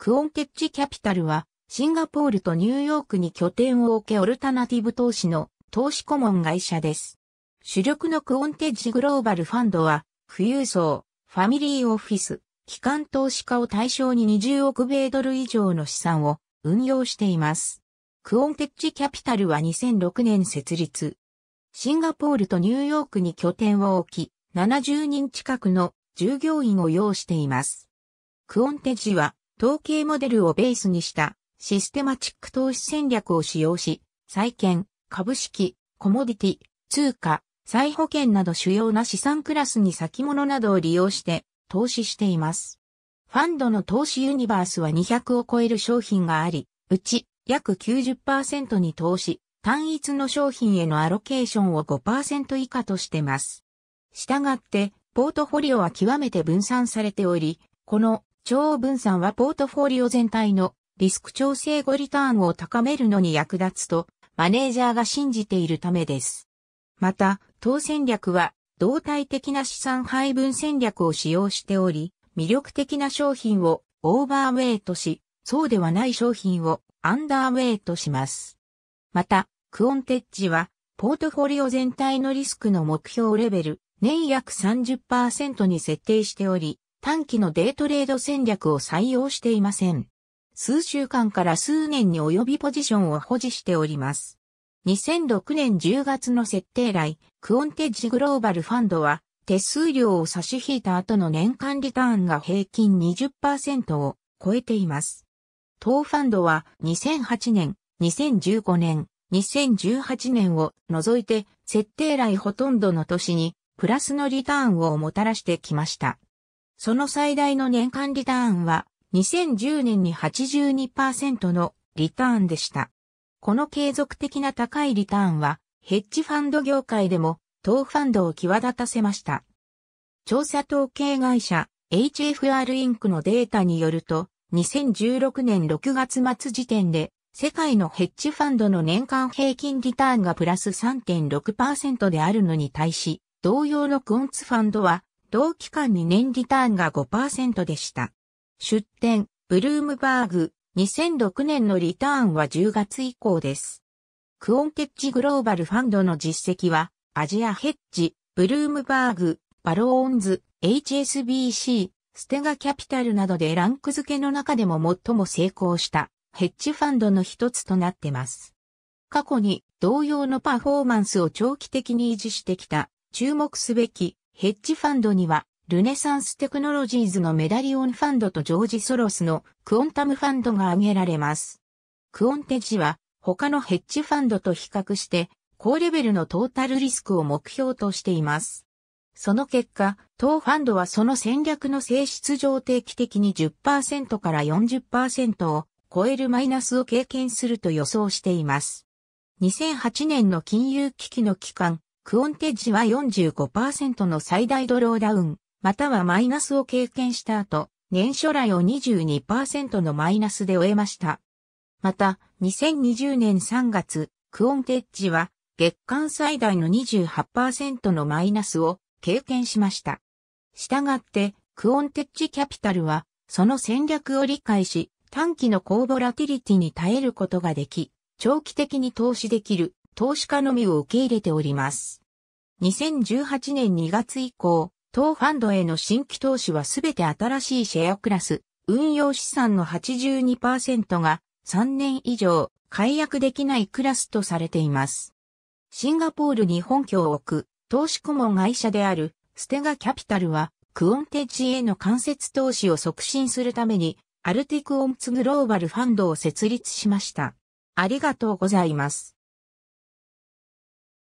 クオンテッチキャピタルは、シンガポールとニューヨークに拠点を置けオルタナティブ投資の投資顧問会社です。主力のクオンテッジグローバルファンドは、富裕層、ファミリーオフィス、機関投資家を対象に20億米ドル以上の資産を運用しています。クオンテッジキャピタルは2006年設立。シンガポールとニューヨークに拠点を置き、70人近くの従業員を要しています。クオンテッジは統計モデルをベースにしたシステマチック投資戦略を使用し、債券、株式、コモディティ、通貨、再保険など主要な資産クラスに先物などを利用して投資しています。ファンドの投資ユニバースは200を超える商品があり、うち約90%に投資、単一の商品へのアロケーションを5%以下としてます。したがって、ポートフォリオは極めて分散されており、この超分散はポートフォリオ全体のリスク調整後リターンを高めるのに役立つとマネージャーが信じているためです。また、当戦略は動体的な資産配分戦略を使用しており、魅力的な商品をオーバーウェイトし、そうではない商品をアンダーウェイトします。また、クオンテッジは、ポートフォリオ全体のリスクの目標レベル、年約30%に設定しており、短期のデートレード戦略を採用していません。数週間から数年に及びポジションを保持しております。2006年10月の設定来、クオンテッジグローバルファンドは、手数料を差し引いた後の年間リターンが平均20%を超えています。当ファンドは2008年、2015年、2018年を除いて、設定来ほとんどの年に、プラスのリターンをもたらしてきました。その最大の年間リターンは2010年に82%のリターンでした。この継続的な高いリターンはヘッジファンド業界でも当ファンドを際立たせました。調査統計会社 HFR インクのデータによると、2016年6月末時点で、世界のヘッジファンドの年間平均リターンがプラス3.6%であるのに対し、同様のクオンツファンドは同期間2年リターンが5%でした。出展、ブルームバーグ、2006年のリターンは10月以降です。クオンテッジグローバルファンドの実績は、アジアヘッジ、ブルームバーグ、バローンズ、HSBC、ステガキャピタルなどでランク付けの中でも最も成功したヘッジファンドの一つとなってます。過去に同様のパフォーマンスを長期的に維持してきた注目すべきヘッジファンドには、ルネサンステクノロジーズのメダリオンファンドとジョージ・ソロスのクオンタムファンドが挙げられます。クオンテジは他のヘッジファンドと比較して高レベルのトータルリスクを目標としています。その結果、当ファンドはその戦略の性質上定期的に10%から40%を超えるマイナスを経験すると予想しています。2008年の金融危機の期間、クオンテッジは45%の最大ドローダウン、またはマイナスを経験した後、年初来を22%のマイナスで終えました。また、2020年3月、クオンテッジは月間最大の28%のマイナスを経験しました。したがって、クオンテッジキャピタルは、その戦略を理解し、短期の高ボラティリティに耐えることができ、長期的に投資できる投資家のみを受け入れております。2018年2月以降、当ファンドへの新規投資はすべて新しいシェアクラス、運用資産の82%が3年以上解約できないクラスとされています。シンガポールに本拠を置く投資顧問会社であるステガキャピタルはクオンテッジへの間接投資を促進するためにアルティクオンツグローバルファンドを設立しました。ありがとうございます。